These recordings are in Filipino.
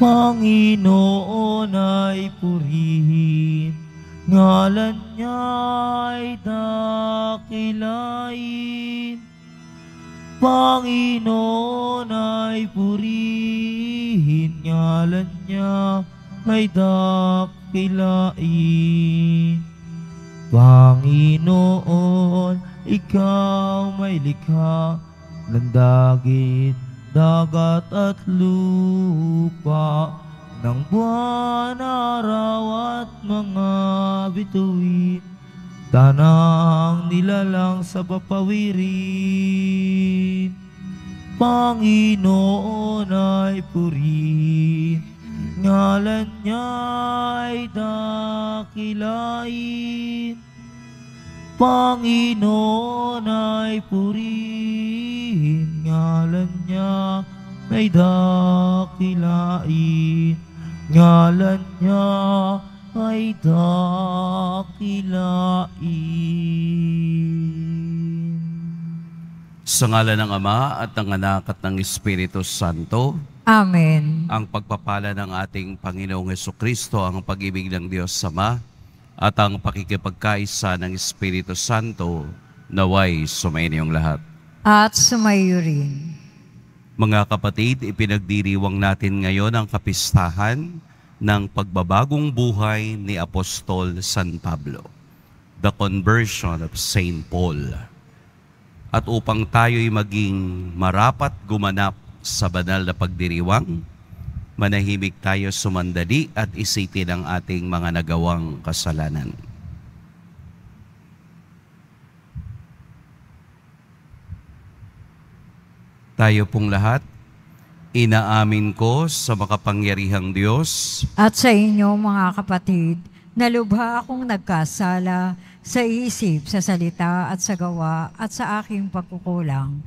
Panginoon ay purihin, ngalan niya ay dakilain. Panginoon ay purihin, ngalan niya ay dakilain. Panginoon, ikaw may likha ng dagit dagat at lupa ng buwan, araw at mga bituin, tanang nilalang sa papawirin. Panginoon ay purin, ngalan niya ay dakilain. Panginoon ay purihin, ngalan niya ay dakilain, ngalan niya ay dakilain. Sa ngalan ng Ama at ng Anak at ng Espiritu Santo, Amen. Ang pagpapala ng ating Panginoong Heso Kristo, ang pag-ibig ng Diyos sa Ma at ang pakikipagkaisa ng Espiritu Santo naway sumainiyong lahat. At sumayo rin. Mga kapatid, ipinagdiriwang natin ngayon ang kapistahan ng pagbabagong buhay ni Apostol San Pablo, the conversion of Saint Paul. At upang tayo'y maging marapat gumanap sa banal na pagdiriwang, manahimik tayo sumandali at isipin ang ating mga nagawang kasalanan. Tayo pong lahat, inaamin ko sa makapangyarihang Diyos at sa inyo mga kapatid, Nalubha akong nagkasala sa isip, sa salita at sa gawa at sa aking pagkukulang.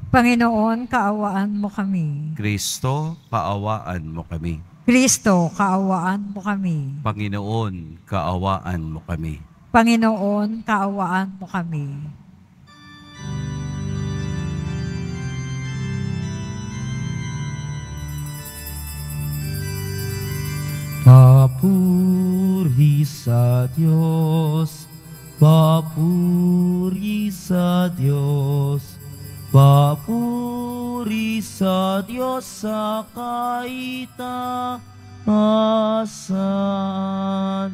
Panginoon, kaawaan mo kami. Kristo, paawaan mo kami. Kristo, kaawaan mo kami. Panginoon, kaawaan mo kami. Panginoon, kaawaan mo kami. Papuri sa Diyos sakita asan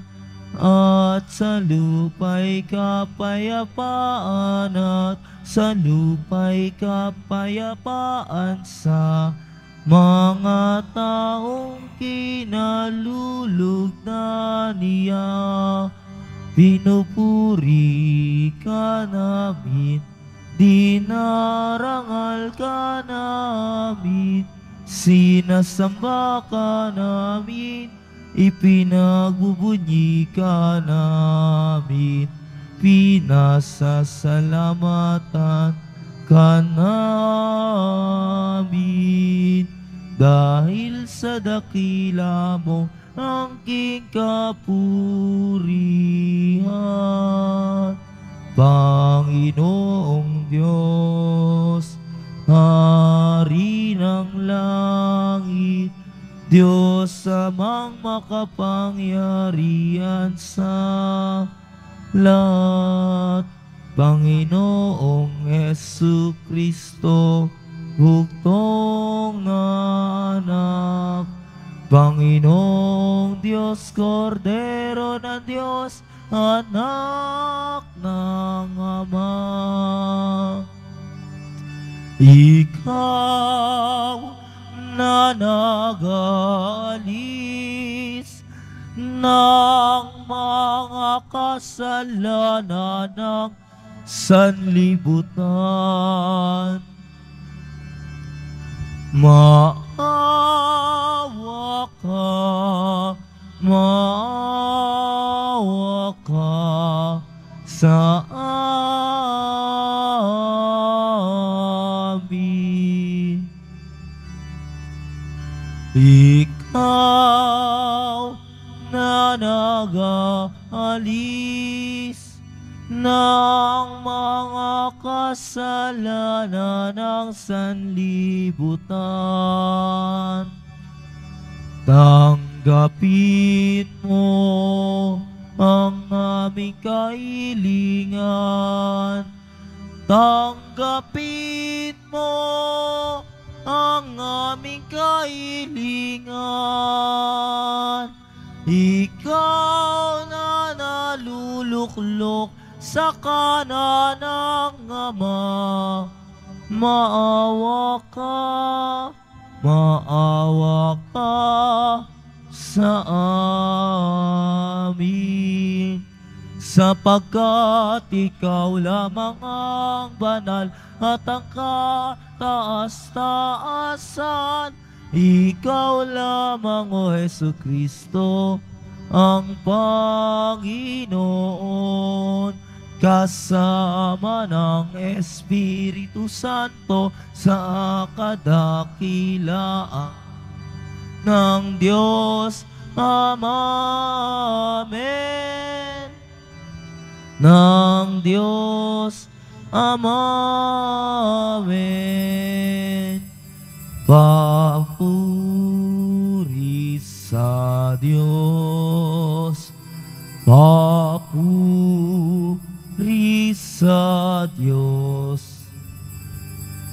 at sa lupa'y kapayapaan at sa lupa'y kapayapaan sa mga taong kinalulog na niya, pinupuri ka namin, dinarangal ka namin, Sinasamba ka namin, ipinagbubunyi ka namin, pinasasalamatan ka namin. Dahil sa dakila mo, ang king kapurihan, Panginoong Diyos. Hari ng langit, Diyos amang makapangyarihan sa lahat. Panginoong Yesu Kristo, buktong na anak. Panginoong Diyos, Kordero ng Diyos, anak. ikaw na nagalis ng mga kasalanan ng sanlibutan. Ma kasalanan ng sanlibutan. Tanggapin mo ang aming kailingan. Tanggapin mo ang aming kailingan. Ikaw na naluluklok sa kanan ng Ama. Maawa ka, maawa ka sa amin. Sapagkat ikaw lamang ang banal at ang kataas-taasan, ikaw lamang o Heso Kristo ang Panginoon kasama ng Espiritu Santo sa kadakilaan ng Diyos Ama. Amen. Ng Diyos Ama. Amen. Papuri sa Diyos. Papuri Risa Diyos,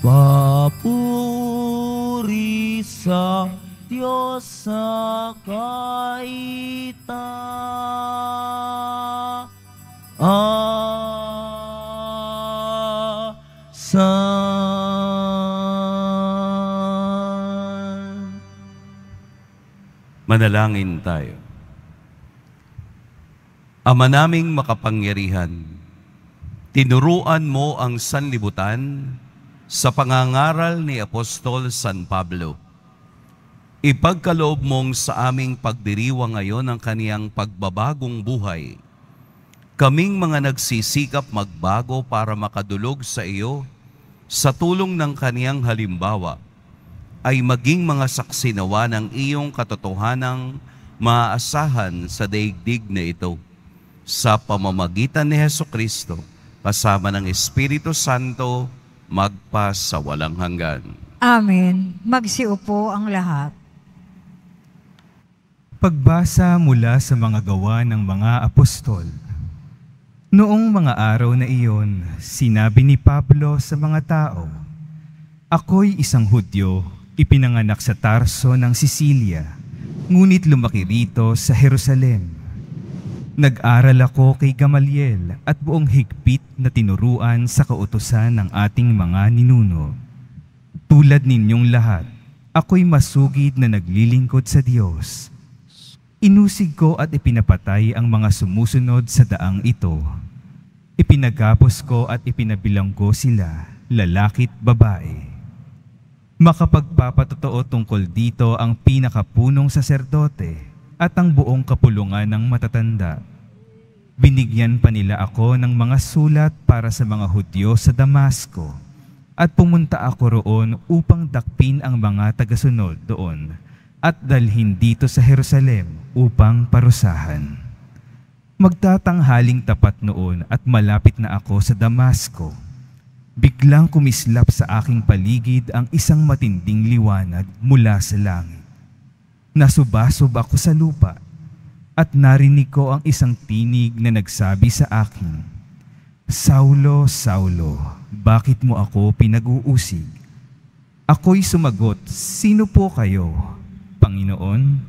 papuri sa Diyos sa kaita. sa Manalangin tayo. Ama naming makapangyarihan, Tinuruan mo ang sanlibutan sa pangangaral ni Apostol San Pablo. Ipagkaloob mong sa aming pagdiriwa ngayon ang kaniyang pagbabagong buhay. Kaming mga nagsisikap magbago para makadulog sa iyo sa tulong ng kaniyang halimbawa ay maging mga saksi nawa ng iyong katotohanang maaasahan sa daigdig na ito sa pamamagitan ni Heso Kristo kasama ng Espiritu Santo, magpa sa walang hanggan. Amen. Magsiupo ang lahat. Pagbasa mula sa mga gawa ng mga apostol. Noong mga araw na iyon, sinabi ni Pablo sa mga tao, Ako'y isang Hudyo, ipinanganak sa Tarso ng Sisilia, ngunit lumaki rito sa Jerusalem Nag-aral ako kay Gamaliel at buong higpit na tinuruan sa kautosan ng ating mga ninuno. Tulad ninyong lahat, ako'y masugid na naglilingkod sa Diyos. Inusig ko at ipinapatay ang mga sumusunod sa daang ito. Ipinagapos ko at ipinabilanggo ko sila, lalakit babae. Makapagpapatotoo tungkol dito ang pinakapunong saserdote at ang buong kapulungan ng matatanda. Binigyan pa nila ako ng mga sulat para sa mga Hudyo sa Damasco at pumunta ako roon upang dakpin ang mga tagasunod doon at dalhin dito sa Jerusalem upang parusahan. Magtatanghaling tapat noon at malapit na ako sa Damasco. Biglang kumislap sa aking paligid ang isang matinding liwanag mula sa langit. Nasubasub ako sa lupa at narinig ko ang isang tinig na nagsabi sa akin, Saulo, Saulo, bakit mo ako pinag-uusig? Ako'y sumagot, Sino po kayo, Panginoon?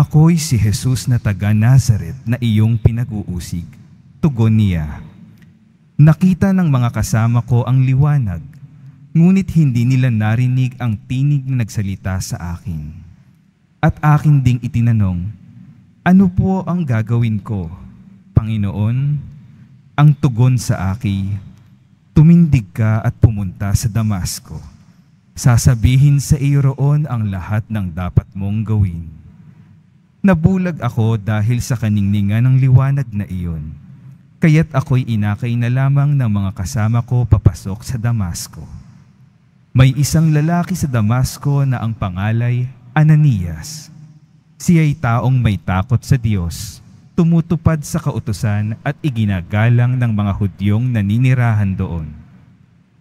Ako'y si Jesus na taga Nazareth na iyong pinag-uusig. Tugon niya, Nakita ng mga kasama ko ang liwanag, ngunit hindi nila narinig ang tinig na nagsalita sa akin.' At akin ding itinanong, ano po ang gagawin ko, Panginoon? Ang tugon sa aki, tumindig ka at pumunta sa Damasco. Sasabihin sa iyo roon ang lahat ng dapat mong gawin. Nabulag ako dahil sa kaningninga ng liwanag na iyon. Kaya't ako'y inakay na lamang ng mga kasama ko papasok sa Damasco. May isang lalaki sa Damasco na ang pangalay Ananias. Siya'y taong may takot sa Diyos, tumutupad sa kautusan at iginagalang ng mga Hudyong naninirahan doon.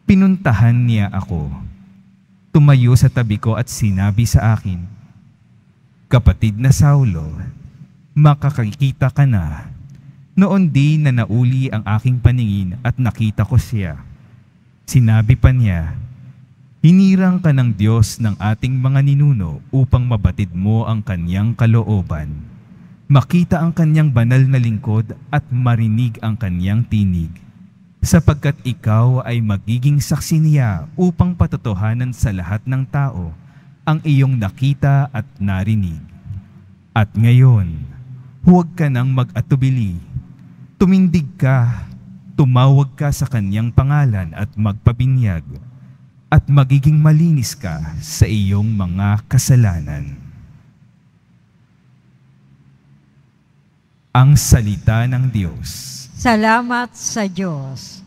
Pinuntahan niya ako. Tumayo sa tabi ko at sinabi sa akin, Kapatid na Saulo, makakakita ka na. Noon din na nauli ang aking paningin at nakita ko siya. Sinabi pa niya, Hinirang ka ng Diyos ng ating mga ninuno upang mabatid mo ang kanyang kalooban, makita ang kanyang banal na lingkod at marinig ang kanyang tinig, sapagkat ikaw ay magiging saksi niya upang patotohanan sa lahat ng tao ang iyong nakita at narinig. At ngayon, huwag ka nang mag-atubili. Tumindig ka, tumawag ka sa kanyang pangalan at magpabinyag at magiging malinis ka sa iyong mga kasalanan. Ang salita ng Diyos. Salamat sa Diyos.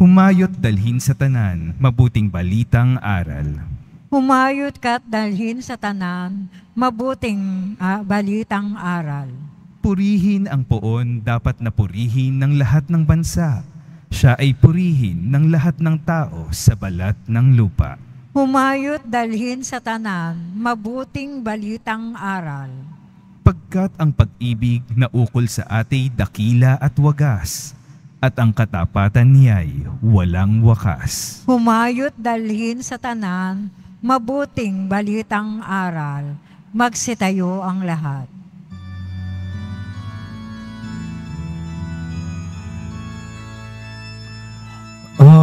Humayot dalhin sa tanan, mabuting balitang aral. Humayot ka dalhin sa tanan, mabuting uh, balitang aral. Purihin ang poon dapat na purihin ng lahat ng bansa siya ay purihin ng lahat ng tao sa balat ng lupa. Humayot dalhin sa tanan, mabuting balitang aral. Pagkat ang pag-ibig na ukol sa atay dakila at wagas, at ang katapatan niya'y walang wakas. Humayot dalhin sa tanan, mabuting balitang aral, magsitayo ang lahat.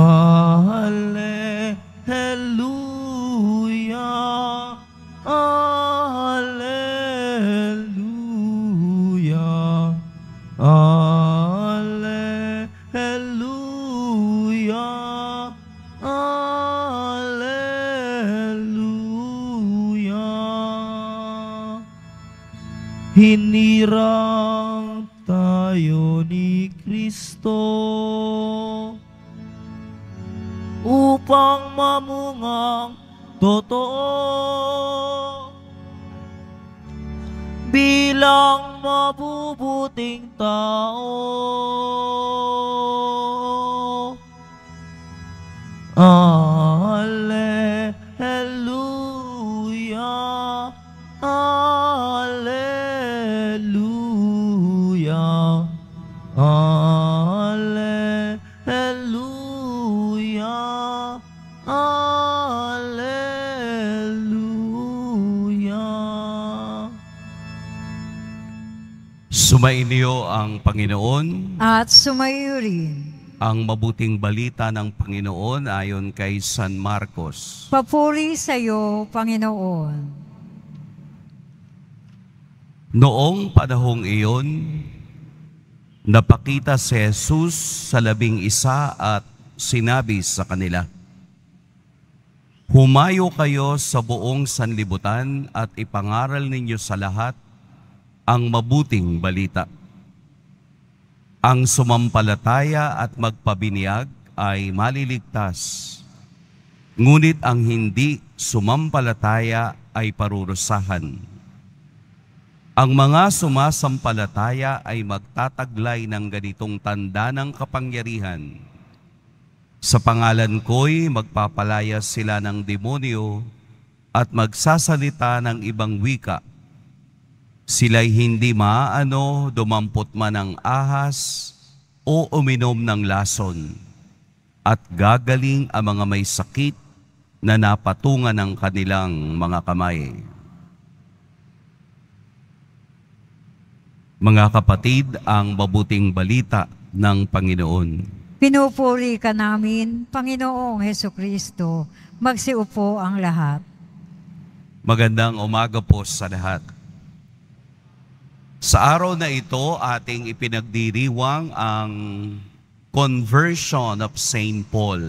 Hallelujah. Hallelujah. ang mabuting balita ng Panginoon ayon kay San Marcos. Papuri sa iyo, Panginoon. Noong panahong iyon, napakita si Jesus sa labing isa at sinabi sa kanila, Humayo kayo sa buong sanlibutan at ipangaral ninyo sa lahat ang mabuting balita ang sumampalataya at magpabiniyag ay maliligtas, ngunit ang hindi sumampalataya ay parurusahan. Ang mga sumasampalataya ay magtataglay ng ganitong tanda ng kapangyarihan. Sa pangalan ko'y magpapalaya sila ng demonyo at magsasalita ng ibang wika Sila'y hindi maano dumampot man ng ahas o uminom ng lason. At gagaling ang mga may sakit na napatungan ng kanilang mga kamay. Mga kapatid, ang mabuting balita ng Panginoon. Pinupuri ka namin, Panginoong Heso Kristo. Magsiupo ang lahat. Magandang umaga po sa lahat. Sa araw na ito, ating ipinagdiriwang ang conversion of St. Paul.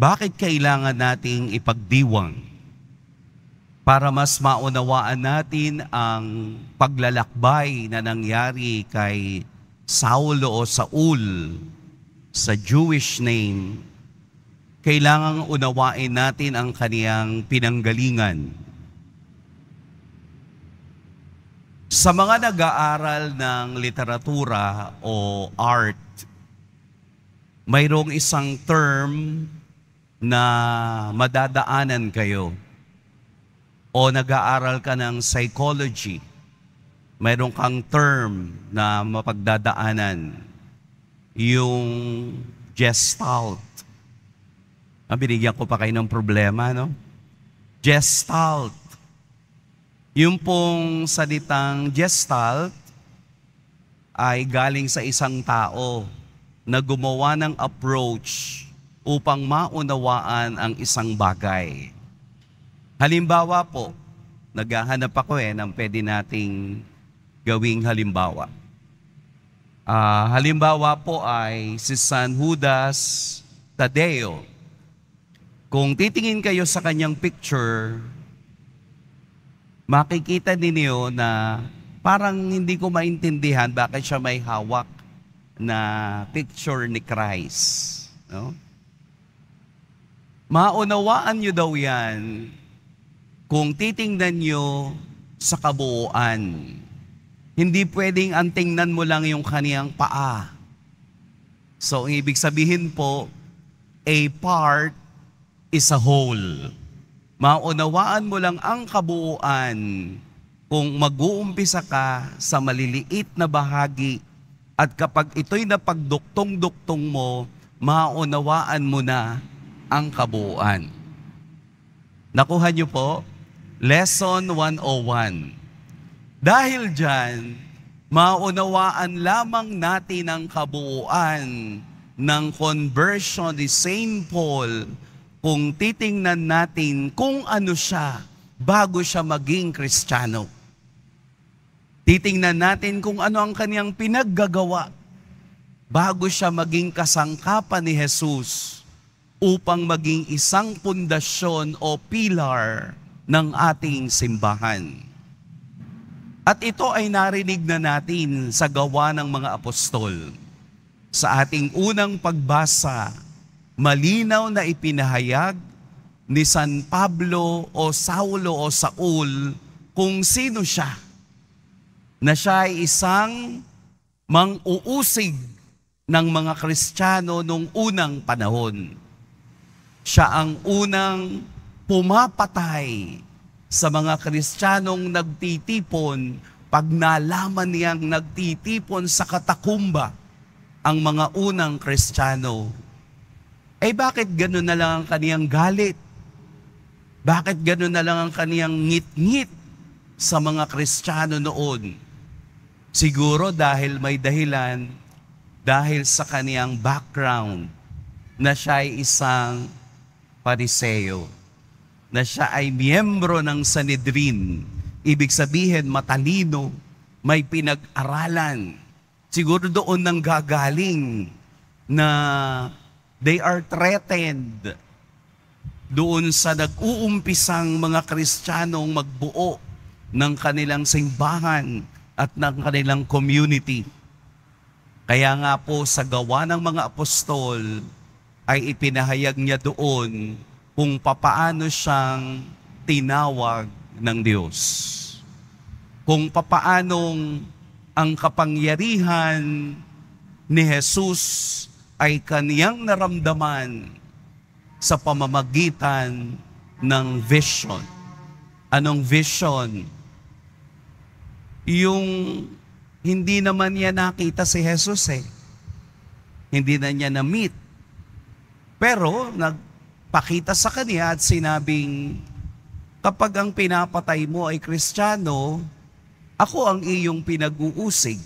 Bakit kailangan nating ipagdiwang? Para mas maunawaan natin ang paglalakbay na nangyari kay Saulo o Saul sa Jewish name, kailangan unawain natin ang kaniyang pinanggalingan Sa mga nag-aaral ng literatura o art, mayroong isang term na madadaanan kayo o nag-aaral ka ng psychology, mayroon kang term na mapagdadaanan, yung gestalt. Ah, binigyan ko pa kayo ng problema, no? Gestalt. Yung pong salitang gestalt ay galing sa isang tao na gumawa ng approach upang maunawaan ang isang bagay. Halimbawa po, naghahanap ako eh ng pwede nating gawing halimbawa. Uh, halimbawa po ay si San Judas Tadeo. Kung titingin kayo sa kanyang picture, makikita ninyo na parang hindi ko maintindihan bakit siya may hawak na picture ni Christ. No? Maunawaan nyo daw yan kung titingnan nyo sa kabuuan. Hindi pwedeng antingnan mo lang yung kaniyang paa. So, ang ibig sabihin po, a part is a whole maunawaan mo lang ang kabuuan kung mag-uumpisa ka sa maliliit na bahagi at kapag ito'y napagduktong-duktong mo, maunawaan mo na ang kabuuan. Nakuha niyo po? Lesson 101. Dahil dyan, maunawaan lamang natin ang kabuuan ng conversion ni St. Paul kung titingnan natin kung ano siya bago siya maging kristyano. Titingnan natin kung ano ang kaniyang pinaggagawa bago siya maging kasangkapan ni Jesus upang maging isang pundasyon o pilar ng ating simbahan. At ito ay narinig na natin sa gawa ng mga apostol. Sa ating unang pagbasa malinaw na ipinahayag ni San Pablo o Saulo o Saul kung sino siya. Na siya ay isang mang-uusig ng mga Kristiyano noong unang panahon. Siya ang unang pumapatay sa mga Kristiyanong nagtitipon pag nalaman niyang nagtitipon sa katakumba ang mga unang Kristiyano eh bakit ganun na lang ang kaniyang galit? Bakit ganun na lang ang kaniyang ngit-ngit sa mga Kristiyano noon? Siguro dahil may dahilan, dahil sa kaniyang background na siya ay isang pariseo, na siya ay miyembro ng Sanedrin. Ibig sabihin, matalino, may pinag-aralan. Siguro doon nang gagaling na They are threatened doon sa nag-uumpisang mga Kristiyanong magbuo ng kanilang simbahan at ng kanilang community. Kaya nga po sa gawa ng mga apostol ay ipinahayag niya doon kung papaano siyang tinawag ng Diyos. Kung papaanong ang kapangyarihan ni Jesus ay kaniyang naramdaman sa pamamagitan ng vision. Anong vision? Yung hindi naman niya nakita si Jesus eh. Hindi na niya na-meet. Pero nagpakita sa kanya at sinabing, kapag ang pinapatay mo ay kristyano, ako ang iyong pinag-uusig.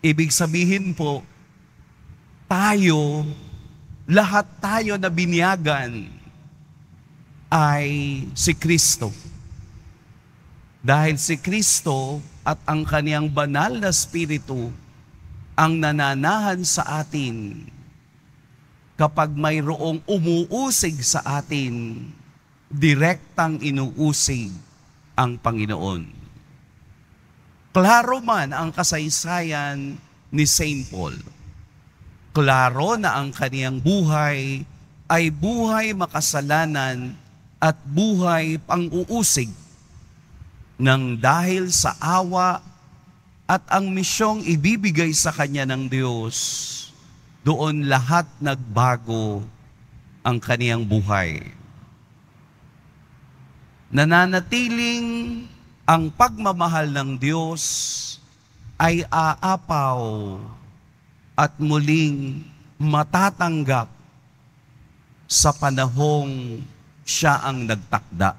Ibig sabihin po, tayo, lahat tayo na biniyagan ay si Kristo. Dahil si Kristo at ang kaniyang banal na spirito ang nananahan sa atin kapag mayroong umuusig sa atin, direktang inuusig ang Panginoon. Klaro man ang kasaysayan ni St. Paul Klaro na ang kaniyang buhay ay buhay makasalanan at buhay pang-uusig nang dahil sa awa at ang misyong ibibigay sa kanya ng Diyos, doon lahat nagbago ang kaniyang buhay. Nananatiling ang pagmamahal ng Diyos ay aapaw at muling matatanggap sa panahong siya ang nagtakda.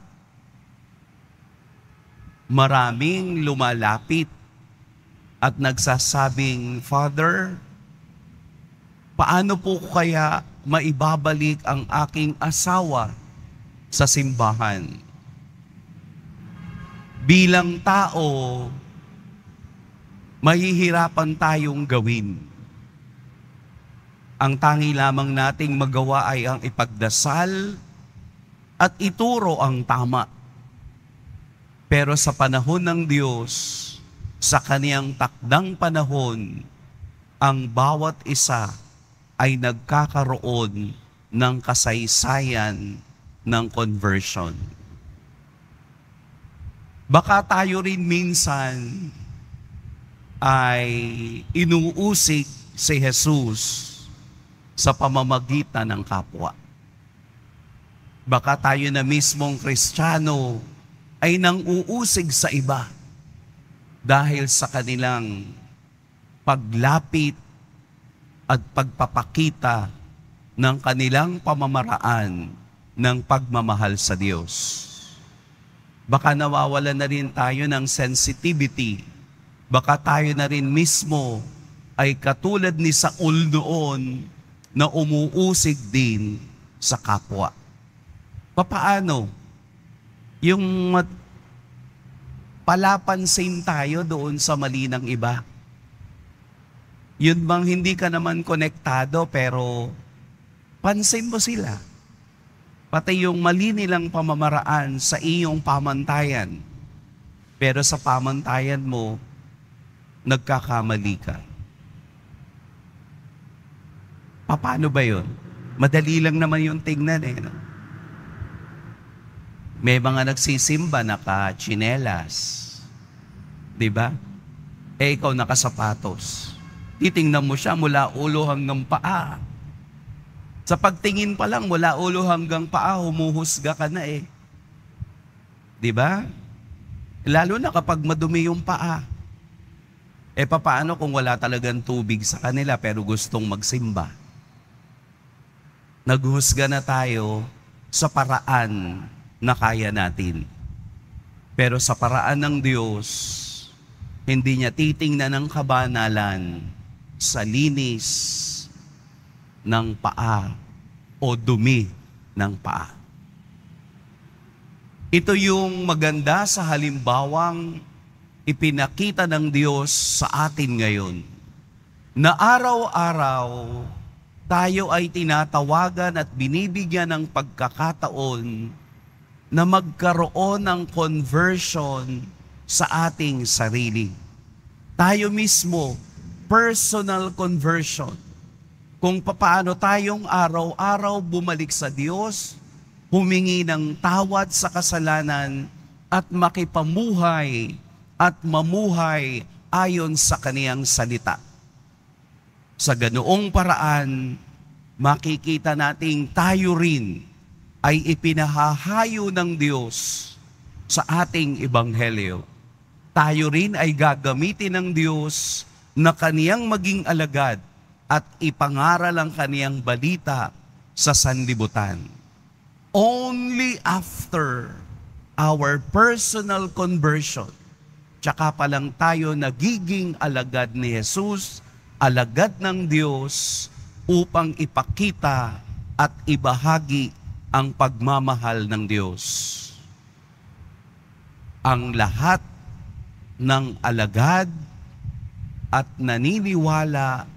Maraming lumalapit at nagsasabing, Father, paano po kaya maibabalik ang aking asawa sa simbahan? Bilang tao, mahihirapan tayong gawin ang tangi lamang nating magawa ay ang ipagdasal at ituro ang tama. Pero sa panahon ng Diyos, sa kaniyang takdang panahon, ang bawat isa ay nagkakaroon ng kasaysayan ng conversion. Baka tayo rin minsan ay inuusik si Jesus sa pamamagitan ng kapwa. Baka tayo na mismong kristyano ay nang uusig sa iba dahil sa kanilang paglapit at pagpapakita ng kanilang pamamaraan ng pagmamahal sa Diyos. Baka nawawala na rin tayo ng sensitivity. Baka tayo na rin mismo ay katulad ni Saul noon na umuusig din sa kapwa. Papaano? Yung palapansin tayo doon sa mali ng iba. Yun bang hindi ka naman konektado pero pansin mo sila. Pati yung mali nilang pamamaraan sa iyong pamantayan. Pero sa pamantayan mo, nagkakamali ka. Paano ba yun? Madali lang naman yung tingnan eh. No? May mga nagsisimba naka-chinelas. Di ba? Eh ikaw naka-sapatos. Titingnan mo siya mula ulo hanggang paa. Sa pagtingin pa lang mula ulo hanggang paa, humuhusga ka na eh. Di ba? Lalo na kapag madumi yung paa. Eh papaano kung wala talagang tubig sa kanila pero gustong magsimba? Naghuhusga na tayo sa paraan na kaya natin. Pero sa paraan ng Diyos, hindi niya titingnan ang kabanalan sa linis ng paa o dumi ng paa. Ito yung maganda sa halimbawang ipinakita ng Diyos sa atin ngayon na araw-araw tayo ay tinatawagan at binibigyan ng pagkakataon na magkaroon ng conversion sa ating sarili. Tayo mismo, personal conversion. Kung paano tayong araw-araw bumalik sa Diyos, humingi ng tawad sa kasalanan at makipamuhay at mamuhay ayon sa kaniyang salita. Sa ganoong paraan, makikita nating tayo rin ay ipinahahayo ng Diyos sa ating ebanghelyo. Tayo rin ay gagamitin ng Diyos na kaniyang maging alagad at ipangaral ang kaniyang balita sa sanlibutan. Only after our personal conversion, tsaka pa lang tayo nagiging alagad ni Jesus alagad ng Diyos upang ipakita at ibahagi ang pagmamahal ng Diyos. Ang lahat ng alagad at naniniwala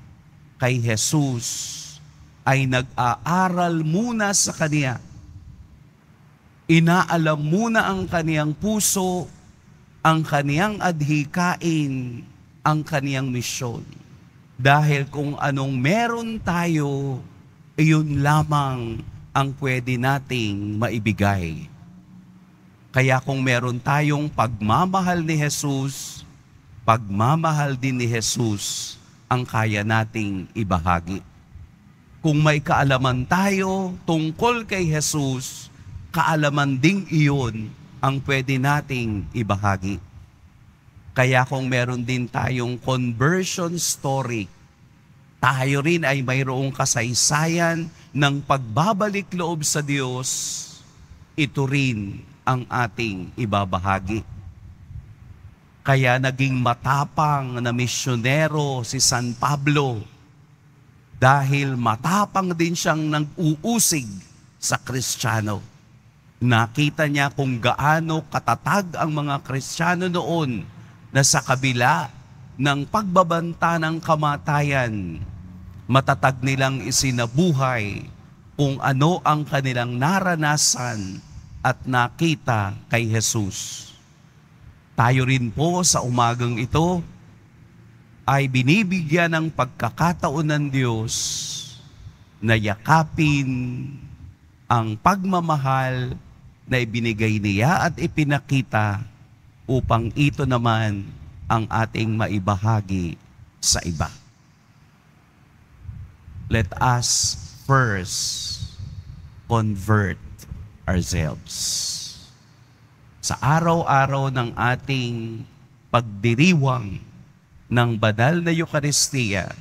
kay Jesus ay nag-aaral muna sa Kaniya. Inaalam muna ang Kaniyang puso, ang Kaniyang adhikain, ang Kaniyang misyon dahil kung anong meron tayo, iyon lamang ang pwede nating maibigay. Kaya kung meron tayong pagmamahal ni Jesus, pagmamahal din ni Jesus ang kaya nating ibahagi. Kung may kaalaman tayo tungkol kay Jesus, kaalaman ding iyon ang pwede nating ibahagi. Kaya kung meron din tayong conversion story, tayo rin ay mayroong kasaysayan ng pagbabalik loob sa Diyos, ito rin ang ating ibabahagi. Kaya naging matapang na misyonero si San Pablo dahil matapang din siyang nag-uusig sa Kristiyano. Nakita niya kung gaano katatag ang mga Kristiyano noon na sa kabila ng pagbabanta ng kamatayan, matatag nilang isinabuhay kung ano ang kanilang naranasan at nakita kay Jesus. Tayo rin po sa umagang ito ay binibigyan ng pagkakataon ng Diyos na yakapin ang pagmamahal na ibinigay niya at ipinakita upang ito naman ang ating maibahagi sa iba. Let us first convert ourselves. Sa araw-araw ng ating pagdiriwang ng banal na Eukaristiya,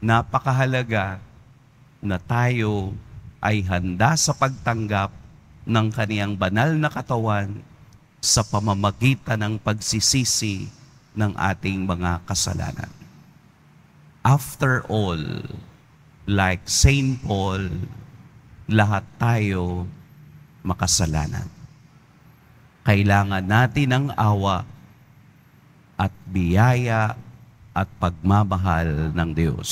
napakahalaga na tayo ay handa sa pagtanggap ng kaniyang banal na katawan sa pamamagitan ng pagsisisi ng ating mga kasalanan. After all, like St. Paul, lahat tayo makasalanan. Kailangan natin ng awa at biyaya at pagmamahal ng Diyos.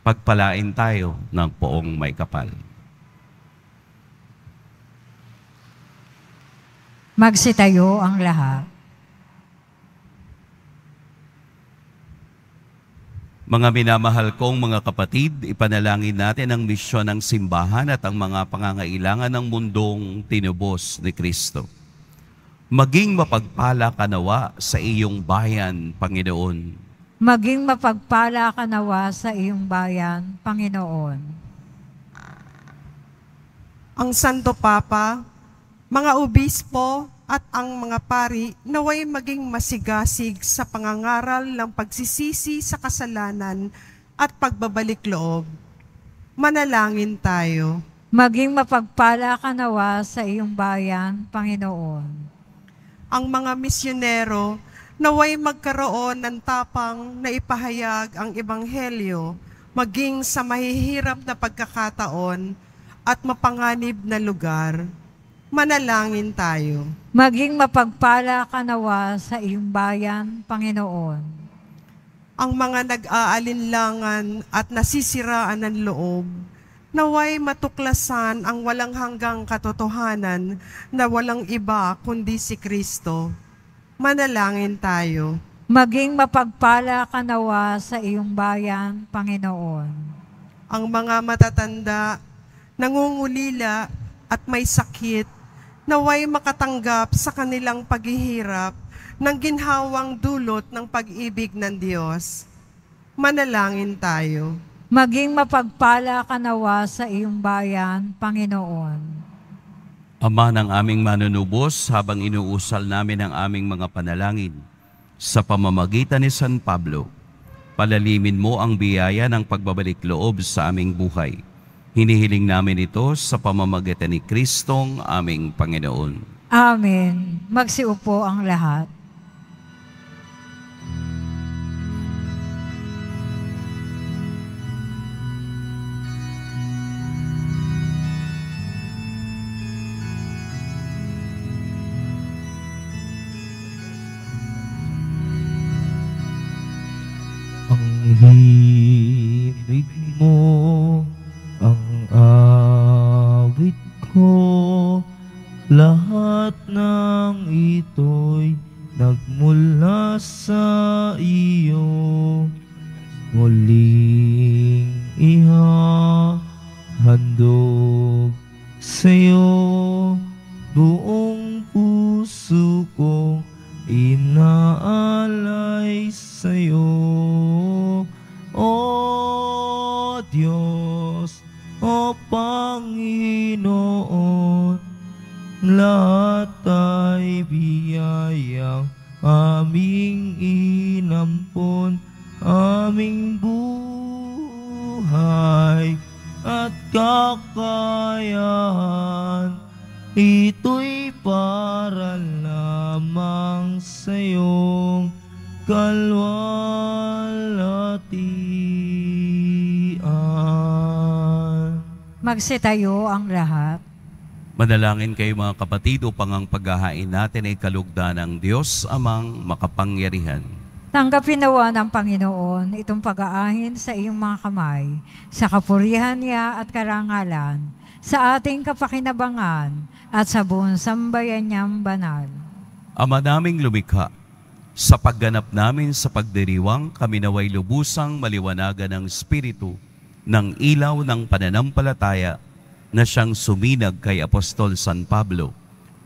Pagpalain tayo ng poong may kapal. Magsitayo ang lahat. Mga minamahal kong mga kapatid, ipanalangin natin ang misyon ng simbahan at ang mga pangangailangan ng mundong tinubos ni Kristo. Maging mapagpala kanawa sa iyong bayan, Panginoon. Maging mapagpala kanawa sa iyong bayan, Panginoon. Ang Santo Papa, mga obispo at ang mga pari naway maging masigasig sa pangangaral ng pagsisisi sa kasalanan at pagbabalik loob. Manalangin tayo. Maging mapagpala ka nawa sa iyong bayan, Panginoon. Ang mga misyonero naway magkaroon ng tapang na ipahayag ang Ebanghelyo maging sa mahihirap na pagkakataon at mapanganib na lugar manalangin tayo. Maging mapagpala ka nawa sa iyong bayan, Panginoon. Ang mga nag-aalinlangan at nasisiraan ng loob, naway matuklasan ang walang hanggang katotohanan na walang iba kundi si Kristo. Manalangin tayo. Maging mapagpala ka nawa sa iyong bayan, Panginoon. Ang mga matatanda, nangungulila at may sakit naway makatanggap sa kanilang paghihirap ng ginhawang dulot ng pag-ibig ng Diyos. Manalangin tayo. Maging mapagpala ka nawa sa iyong bayan, Panginoon. Ama ng aming manunubos, habang inuusal namin ang aming mga panalangin, sa pamamagitan ni San Pablo, palalimin mo ang biyaya ng pagbabalik loob sa aming buhay Hinihiling namin ito sa pamamagitan ni Kristong aming Panginoon. Amen. Magsiupo ang lahat. Magsitayo ang lahat. Manalangin kayo mga kapatid upang ang paghahain natin ay kalugda ng Diyos amang makapangyarihan. Tanggapin nawa ng Panginoon itong pag-aahin sa iyong mga kamay, sa kapurihan niya at karangalan, sa ating kapakinabangan at sa buong sambayan niyang banal. Ama naming lumikha, sa pagganap namin sa pagdiriwang, kami naway lubusang maliwanagan ng Espiritu, ng ilaw ng pananampalataya na siyang suminag kay Apostol San Pablo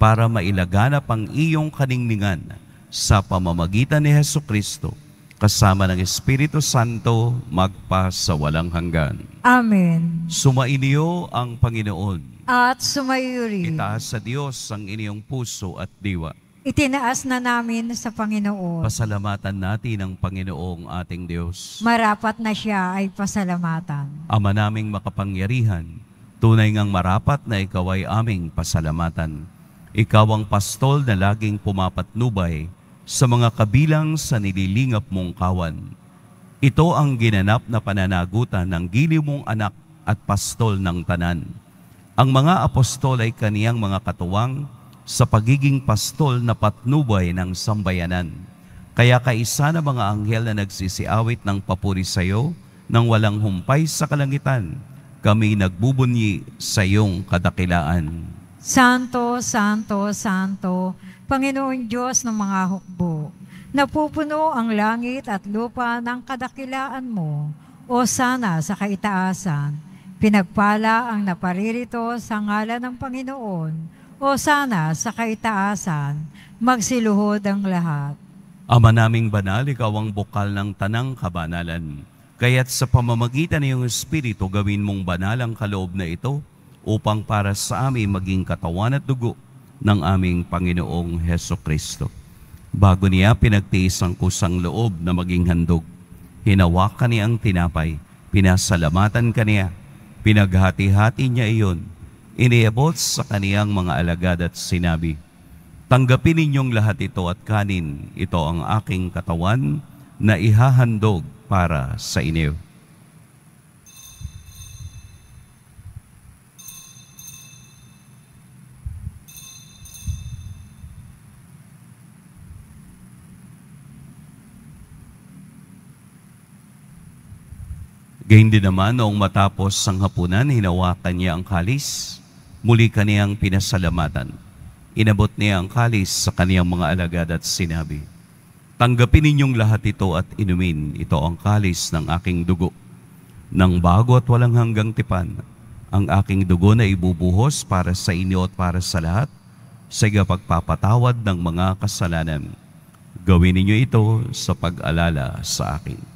para mailaganap ang iyong kaningningan sa pamamagitan ni Heso Kristo kasama ng Espiritu Santo magpa sa walang hanggan. Amen. Sumainyo ang Panginoon. At sumaiyo rin. Itaas sa Diyos ang inyong puso at diwa itinaas na namin sa Panginoon. Pasalamatan natin ang Panginoong ating Diyos. Marapat na siya ay pasalamatan. Ama naming makapangyarihan, tunay ngang marapat na ikaw ay aming pasalamatan. Ikaw ang pastol na laging pumapatnubay sa mga kabilang sa nililingap mong kawan. Ito ang ginanap na pananagutan ng giliw mong anak at pastol ng tanan. Ang mga apostol ay kaniyang mga katuwang sa pagiging pastol na patnubay ng sambayanan. Kaya kaisa na mga anghel na nagsisiawit ng papuri sa iyo nang walang humpay sa kalangitan. Kami nagbubunyi sa iyong kadakilaan. Santo, Santo, Santo, Panginoon Diyos ng mga hukbo, napupuno ang langit at lupa ng kadakilaan mo, o sana sa kaitaasan, pinagpala ang naparirito sa ngala ng Panginoon, o sana sa kaitaasan, magsiluhod ang lahat. Ama naming banal, ikaw ang bukal ng tanang kabanalan. Kaya't sa pamamagitan ng iyong Espiritu, gawin mong banal ang kaloob na ito upang para sa amin maging katawan at dugo ng aming Panginoong Heso Kristo. Bago niya pinagtiis ang kusang loob na maging handog, hinawakan niya ang tinapay, pinasalamatan kaniya, pinaghati-hati niya iyon, iniabot sa kaniyang mga alagad at sinabi, Tanggapin ninyong lahat ito at kanin, ito ang aking katawan na ihahandog para sa inyo. Gayun din naman, noong matapos ang hapunan, hinawakan niya ang kalis Muli kaniyang pinasalamatan. Inabot niya ang kalis sa kaniyang mga alagad at sinabi, Tanggapin ninyong lahat ito at inumin. Ito ang kalis ng aking dugo. Nang bago at walang hanggang tipan, ang aking dugo na ibubuhos para sa inyo at para sa lahat sa pagpapatawad ng mga kasalanan. Gawin ninyo ito sa pag-alala sa akin.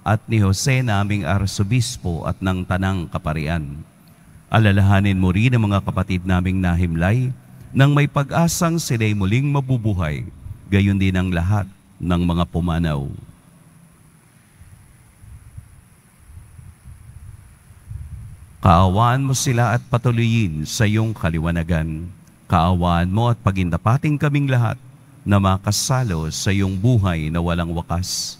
at ni Jose naming arsobispo at ng tanang kaparian. Alalahanin mo rin ang mga kapatid naming nahimlay nang may pag-asang sila'y muling mabubuhay, gayon din ang lahat ng mga pumanaw. Kaawaan mo sila at patuloyin sa iyong kaliwanagan. Kaawaan mo at pagindapating kaming lahat na makasalo sa iyong buhay na walang wakas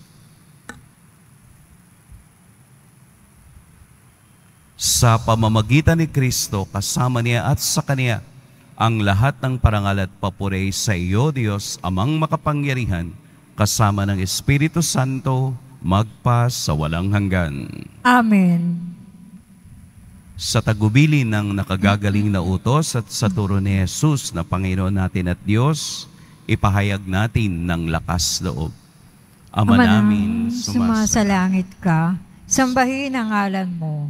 sa pamamagitan ni Kristo kasama niya at sa Kanya ang lahat ng parangal at papuri sa iyo, Diyos, amang makapangyarihan, kasama ng Espiritu Santo, magpa sa walang hanggan. Amen. Sa tagubili ng nakagagaling na utos at sa turo ni Jesus na Panginoon natin at Diyos, ipahayag natin ng lakas loob. Ama, Ama namin, langit ka, sambahin ang alam mo,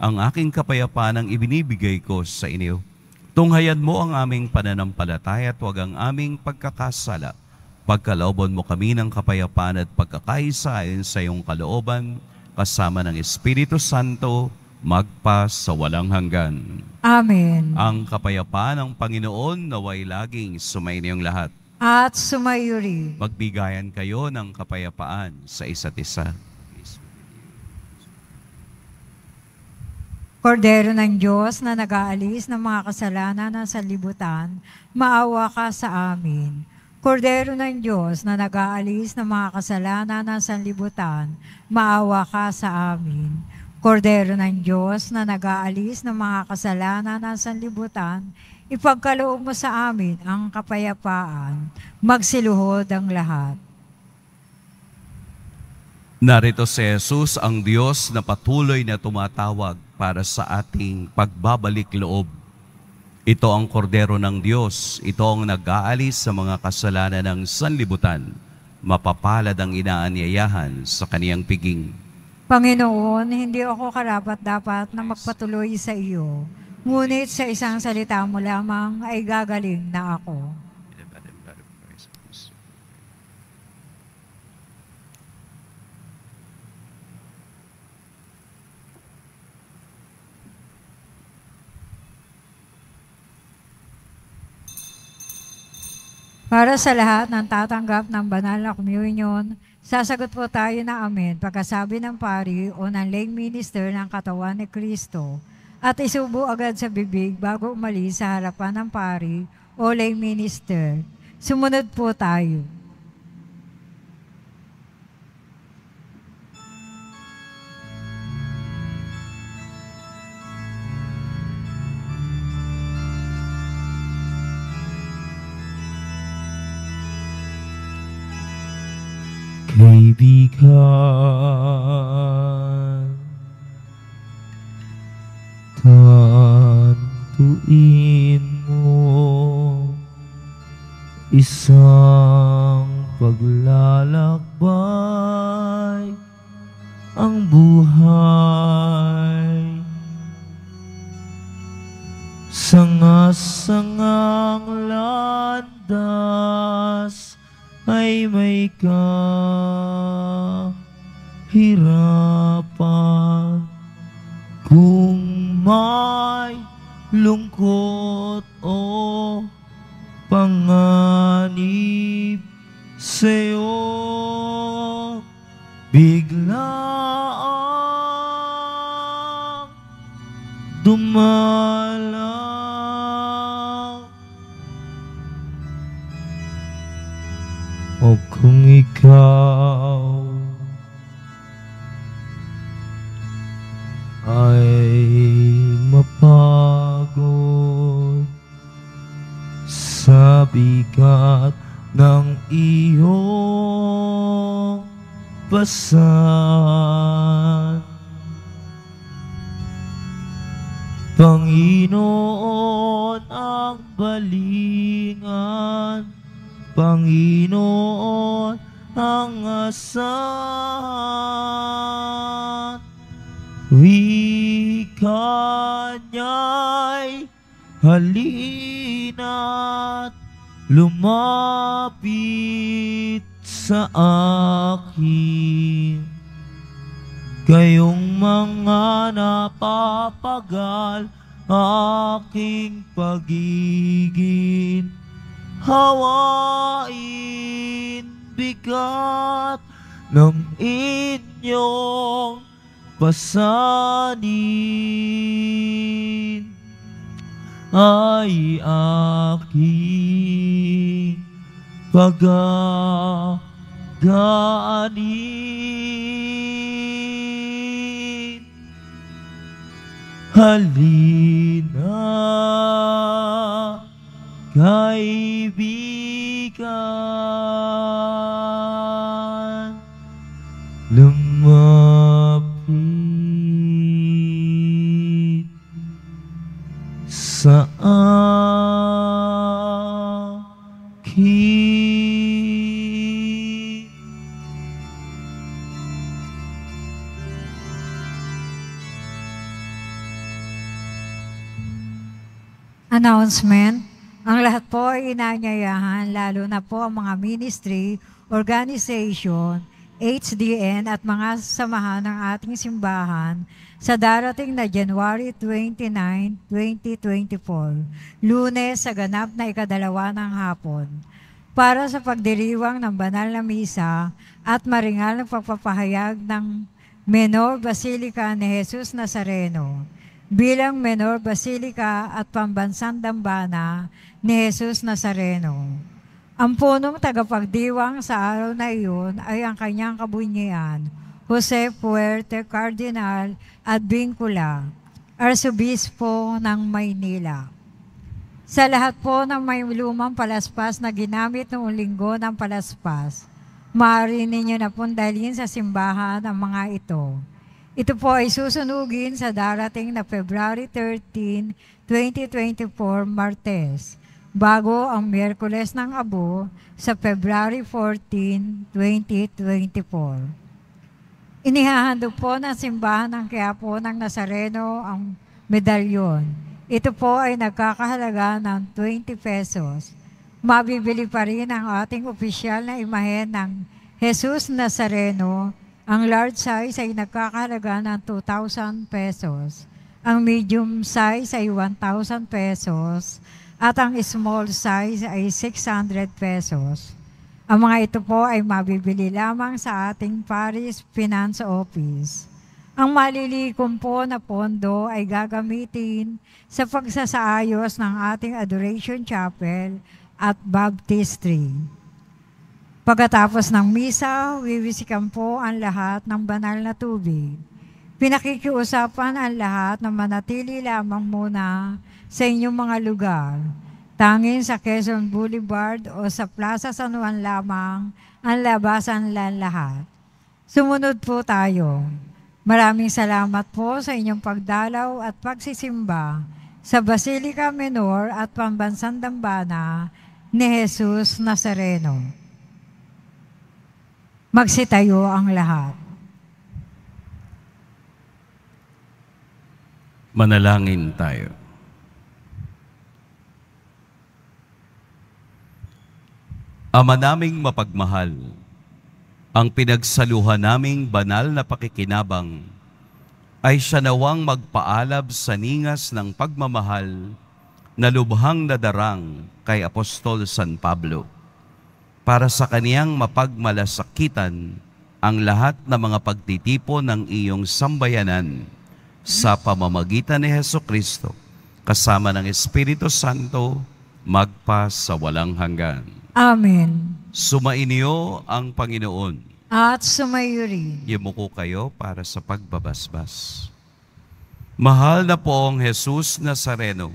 ang aking kapayapaan ang ibinibigay ko sa inyo. Tunghayan mo ang aming pananampalataya at huwag ang aming pagkakasala. Pagkalaobon mo kami ng kapayapaan at pagkakaisa sa iyong kalooban, kasama ng Espiritu Santo, magpa sa walang hanggan. Amen. Ang kapayapaan ng Panginoon naway laging sumainiyong lahat. At sumayo rin. Magbigayan kayo ng kapayapaan sa isa't isa. Kordero ng Diyos na nag-aalis ng mga kasalanan ng sanlibutan, maawa ka sa amin. Kordero ng Diyos na nag-aalis ng mga kasalanan ng sanlibutan, maawa ka sa amin. Kordero ng Diyos na nag-aalis ng mga kasalanan ng sanlibutan, ipagkaloob mo sa amin ang kapayapaan. Magsiluhod ang lahat. Narito si Jesus ang Diyos na patuloy na tumatawag para sa ating pagbabalik loob. Ito ang kordero ng Diyos, ito ang nag-aalis sa mga kasalanan ng sanlibutan. Mapapalad ang inaanyayahan sa kaniyang piging. Panginoon, hindi ako karapat dapat na magpatuloy sa iyo. Ngunit sa isang salita mo lamang ay gagaling na ako. Para sa lahat ng tatanggap ng banal na communion, sasagot po tayo na amen pagkasabi ng pari o ng lay minister ng katawan ni Kristo at isubo agad sa bibig bago umalis sa harapan ng pari o lay minister. Sumunod po tayo. kaibigan Tantuin mo Isang paglalakbay Ang buhay Sanga-sangang landas ay may kahirapan kung may lungkot o panganib sa'yo bigla ang dumaan ikaw ay mapagod sa bigat ng iyong pasan. Panginoon ang balingan, Panginoon ang asahan. Wika niya'y halina't lumapit sa akin. Kayong mga napapagal aking pagigin hawain bigat ng inyong pasanin ay aking pagdaanin. Halina, kaibigan. announcement, ang lahat po ay inanyayahan, lalo na po ang mga ministry, organization, HDN at mga samahan ng ating simbahan sa darating na January 29, 2024, lunes sa ganap na ikadalawa ng hapon, para sa pagdiriwang ng banal na misa at maringal na pagpapahayag ng Menor Basilica ni Jesus Nazareno bilang Menor Basilica at Pambansang Dambana ni Jesus Nazareno. Ang punong tagapagdiwang sa araw na iyon ay ang kanyang kabunyian, Jose Puerte Cardinal at Bincula, Arsobispo ng Maynila. Sa lahat po ng may lumang palaspas na ginamit noong linggo ng palaspas, maaari ninyo na pong dalhin sa simbahan ang mga ito. Ito po ay susunugin sa darating na February 13, 2024, Martes, bago ang Miyerkules ng Abo sa February 14, 2024. Inihahandog po ng simbahan ng Quiapo ng Nazareno ang medalyon. Ito po ay nagkakahalaga ng 20 pesos. Mabibili pa rin ang ating opisyal na imahe ng Jesus Nazareno ang large size ay nagkakaraga ng 2,000 pesos. Ang medium size ay 1,000 pesos. At ang small size ay 600 pesos. Ang mga ito po ay mabibili lamang sa ating Paris Finance Office. Ang malilikom po na pondo ay gagamitin sa pagsasaayos ng ating Adoration Chapel at Baptistry. Pagkatapos ng misa, wiwisikan po ang lahat ng banal na tubig. Pinakikiusapan ang lahat na manatili lamang muna sa inyong mga lugar. Tangin sa Quezon Boulevard o sa Plaza San Juan lamang ang labasan lang lahat. Sumunod po tayo. Maraming salamat po sa inyong pagdalaw at pagsisimba sa Basilica Menor at Pambansang Dambana ni Jesus Nazareno. Magsitayo ang lahat. Manalangin tayo. Ama naming mapagmahal, ang pinagsaluhan naming banal na pakikinabang ay siya nawang magpaalab sa ningas ng pagmamahal na lubhang nadarang kay Apostol San Pablo para sa kaniyang mapagmalasakitan ang lahat ng mga pagtitipon ng iyong sambayanan sa pamamagitan ni Heso Kristo kasama ng Espiritu Santo magpa sa walang hanggan. Amen. Sumainyo ang Panginoon. At sumayo rin. Yumuko kayo para sa pagbabasbas. Mahal na poong Jesus Nazareno,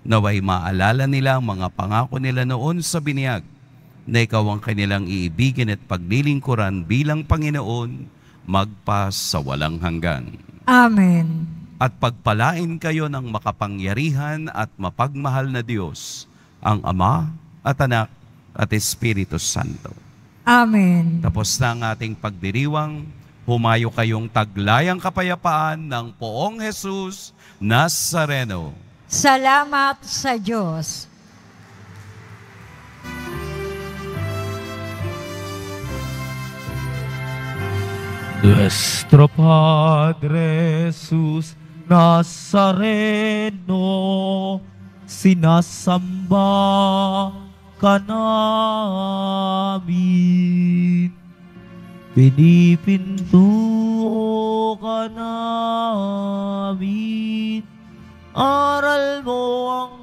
Naway maalala nila ang mga pangako nila noon sa biniyag na ikaw ang kanilang iibigin at paglilingkuran bilang Panginoon magpa sa walang hanggan. Amen. At pagpalain kayo ng makapangyarihan at mapagmahal na Diyos, ang Ama at Anak at Espiritu Santo. Amen. Tapos na ang ating pagdiriwang, humayo kayong taglayang kapayapaan ng poong Jesus Nazareno. Salamat sa Diyos. Nuestro Padre Jesus Nazareno, sinasamba ka namin. Pinipinto ka namin Aral mo ang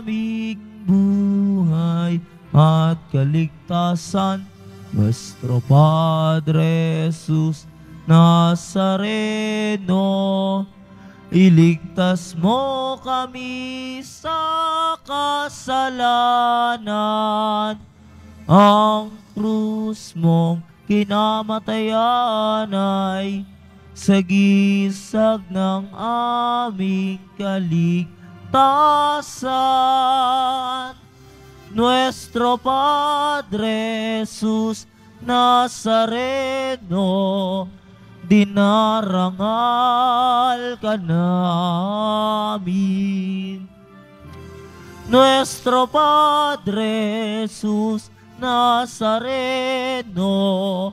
aming buhay at kaligtasan. Nuestro Padre Jesus Nazareno, iligtas mo kami sa kasalanan. Ang krus mong kinamatayan ay sa gisag ng aming kaligtasan. Nuestro Padre Jesus Nazareno, dinarangal ka namin. Nuestro Padre Jesus Nazareno,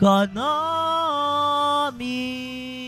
ka namin.